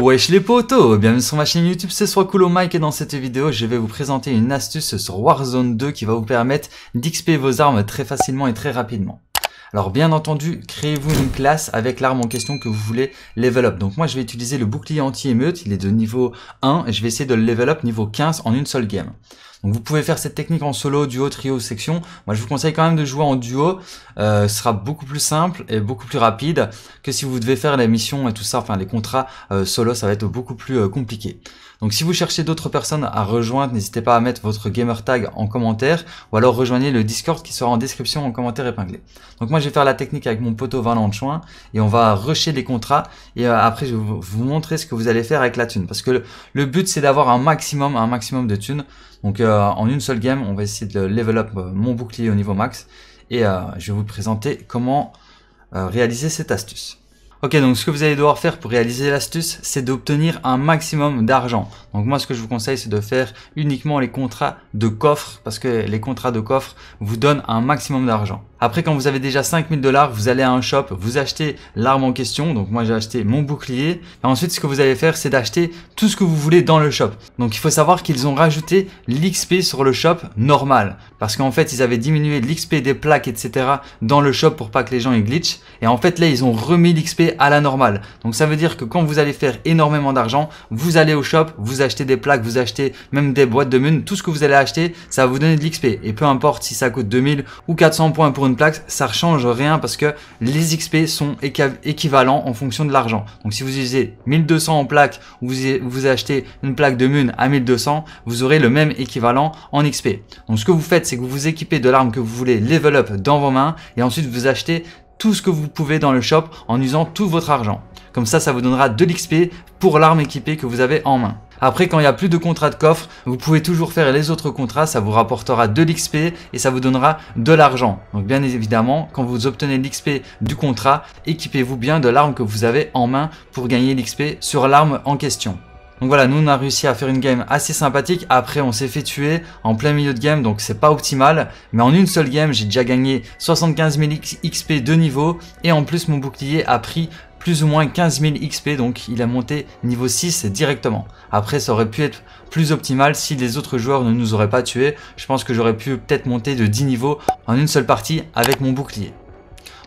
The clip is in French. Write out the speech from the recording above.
Wesh les potos, bienvenue sur ma chaîne YouTube, c'est soit cool Mike et dans cette vidéo je vais vous présenter une astuce sur Warzone 2 qui va vous permettre d'XP vos armes très facilement et très rapidement. Alors bien entendu, créez-vous une classe avec l'arme en question que vous voulez level up. Donc moi je vais utiliser le bouclier anti-émeute, il est de niveau 1 et je vais essayer de le level up niveau 15 en une seule game. Donc vous pouvez faire cette technique en solo, duo, trio, section. Moi je vous conseille quand même de jouer en duo, euh, ce sera beaucoup plus simple et beaucoup plus rapide que si vous devez faire les missions et tout ça, enfin les contrats euh, solo, ça va être beaucoup plus euh, compliqué. Donc si vous cherchez d'autres personnes à rejoindre, n'hésitez pas à mettre votre gamer tag en commentaire ou alors rejoignez le Discord qui sera en description en commentaire épinglé. Donc moi je vais faire la technique avec mon poteau Join et on va rusher les contrats et après je vais vous montrer ce que vous allez faire avec la thune parce que le, but c'est d'avoir un maximum, un maximum de thunes. Donc euh, en une seule game, on va essayer de level up euh, mon bouclier au niveau max. Et euh, je vais vous présenter comment réaliser cette astuce. Ok, donc ce que vous allez devoir faire pour réaliser l'astuce, c'est d'obtenir un maximum d'argent. Donc moi, ce que je vous conseille, c'est de faire uniquement les contrats de coffre, parce que les contrats de coffre vous donnent un maximum d'argent. Après, quand vous avez déjà 5000 dollars, vous allez à un shop, vous achetez l'arme en question. Donc moi, j'ai acheté mon bouclier. Et ensuite, ce que vous allez faire, c'est d'acheter tout ce que vous voulez dans le shop. Donc il faut savoir qu'ils ont rajouté l'XP sur le shop normal, parce qu'en fait, ils avaient diminué l'XP des plaques, etc. dans le shop pour pas que les gens y glitch Et en fait, là, ils ont remis l'XP à la normale. Donc ça veut dire que quand vous allez faire énormément d'argent, vous allez au shop, vous achetez des plaques, vous achetez même des boîtes de mun, tout ce que vous allez acheter, ça va vous donner de l'XP. Et peu importe si ça coûte 2000 ou 400 points pour une plaque, ça ne change rien parce que les XP sont équivalents en fonction de l'argent. Donc si vous utilisez 1200 en plaques, vous, vous achetez une plaque de mun à 1200, vous aurez le même équivalent en XP. Donc ce que vous faites, c'est que vous vous équipez de l'arme que vous voulez level up dans vos mains et ensuite vous achetez tout ce que vous pouvez dans le shop en usant tout votre argent. Comme ça, ça vous donnera de l'XP pour l'arme équipée que vous avez en main. Après, quand il n'y a plus de contrat de coffre, vous pouvez toujours faire les autres contrats, ça vous rapportera de l'XP et ça vous donnera de l'argent. Donc bien évidemment, quand vous obtenez l'XP du contrat, équipez-vous bien de l'arme que vous avez en main pour gagner l'XP sur l'arme en question. Donc voilà, nous on a réussi à faire une game assez sympathique. Après, on s'est fait tuer en plein milieu de game, donc c'est pas optimal. Mais en une seule game, j'ai déjà gagné 75 000 XP de niveau. Et en plus, mon bouclier a pris plus ou moins 15 000 XP, donc il a monté niveau 6 directement. Après, ça aurait pu être plus optimal si les autres joueurs ne nous auraient pas tués. Je pense que j'aurais pu peut-être monter de 10 niveaux en une seule partie avec mon bouclier.